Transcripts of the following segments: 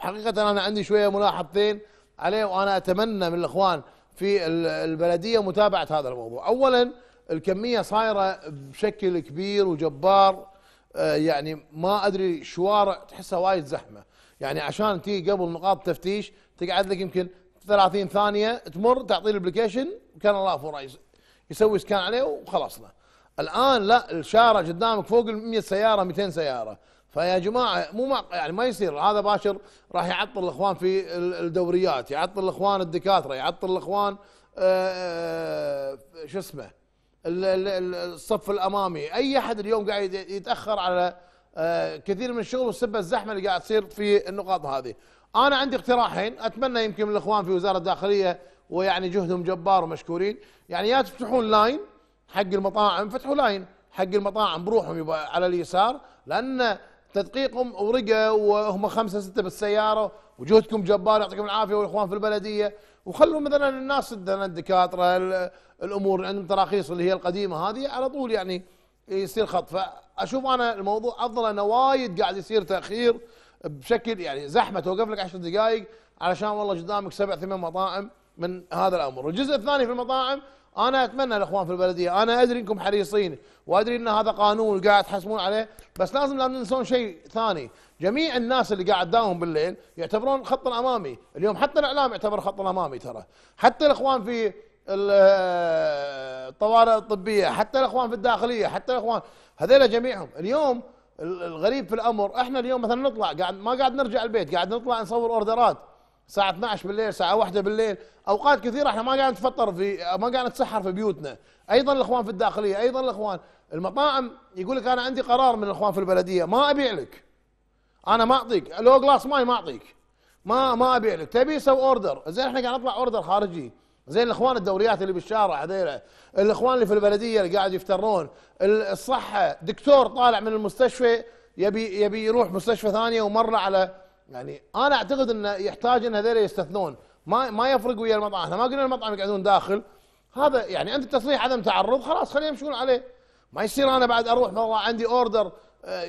وحقيقة أنا عندي شوية ملاحظتين عليه وأنا أتمنى من الإخوان في البلدية متابعة هذا الموضوع أولا الكمية صايرة بشكل كبير وجبار آه، يعني ما أدري شوارع تحسها وايد زحمة يعني عشان تيجي قبل نقاط تفتيش تقعد لك يمكن 30 ثانية تمر تعطي الابلكيشن كان الله فور يسوي سكان عليه وخلصنا الآن لا الشارع قدامك فوق ال 100 سيارة 200 سيارة فيا جماعه مو يعني ما يصير هذا باشر راح يعطل الاخوان في الدوريات يعطل الاخوان الدكاتره يعطل الاخوان آه، آه، شو اسمه الصف الامامي اي احد اليوم قاعد يتاخر على آه، كثير من الشغل وسبب الزحمه اللي قاعد تصير في النقاط هذه انا عندي اقتراحين اتمنى يمكن من الاخوان في وزاره الداخليه ويعني جهدهم جبار ومشكورين يعني يا تفتحون لاين حق المطاعم فتحوا لاين حق المطاعم بروحهم يبقى على اليسار لان تدقيقهم ورقة وهم خمسة ستة بالسيارة وجهدكم جبار يعطيكم العافية والإخوان في البلدية وخلوا مثلا الناس عندنا الدكاترة الأمور اللي عندهم تراخيص اللي هي القديمة هذه على طول يعني يصير خط فأشوف أنا الموضوع أفضل أنه وايد قاعد يصير تأخير بشكل يعني زحمة توقف لك عشر دقائق علشان والله قدامك سبع ثمان مطاعم من هذا الامر الجزء الثاني في المطاعم انا اتمنى الاخوان في البلديه انا ادري انكم حريصين وادري ان هذا قانون قاعد تحسمون عليه بس لازم لا ننسون شيء ثاني جميع الناس اللي قاعد داوم بالليل يعتبرون خط الامامي اليوم حتى الاعلام يعتبر خط الامامي ترى حتى الاخوان في الطوارئ الطبيه حتى الاخوان في الداخليه حتى الاخوان هذيلا جميعهم اليوم الغريب في الامر احنا اليوم مثلا نطلع قاعد ما قاعد نرجع البيت قاعد نطلع نصور اوردرات الساعه 12 بالليل الساعه 1 بالليل اوقات كثيره احنا ما قاعد نتفطر في ما قاعد نتسحر في بيوتنا ايضا الاخوان في الداخليه ايضا الاخوان المطاعم يقول لك انا عندي قرار من الاخوان في البلديه ما ابيع لك انا ما اعطيك لو جلاس ماي ما اعطيك ما ما ابيع لك تبي سو اوردر زين احنا قاعد نطلع اوردر خارجي زين الاخوان الدوريات اللي بالشارع هذيلا الاخوان اللي في البلديه اللي قاعد يفترون الصحه دكتور طالع من المستشفى يبي يبي يروح مستشفى ثانيه ومر على يعني انا اعتقد انه يحتاج ان هذول يستثنون ما ما يفرق ويا المطعم احنا ما قلنا المطعم يقعدون داخل هذا يعني انت تصريح عدم تعرض خلاص خليهم يمشون عليه ما يصير انا بعد اروح والله عندي اوردر آه،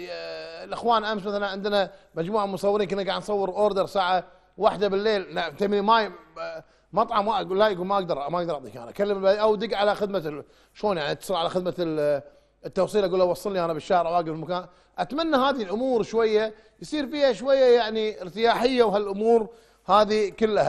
الاخوان امس مثلا عندنا مجموعه مصورين كنا قاعد نصور اوردر ساعه واحدة بالليل لا ما مطعم لا يقول ما اقدر ما اقدر اعطيك انا اكلم او دق على خدمه شلون يعني اتصل على خدمه التوصيل اقول له وصلني انا بالشارع واقف المكان اتمنى هذه الامور شويه يصير فيها شويه يعني ارتياحيه وهالامور هذه كلها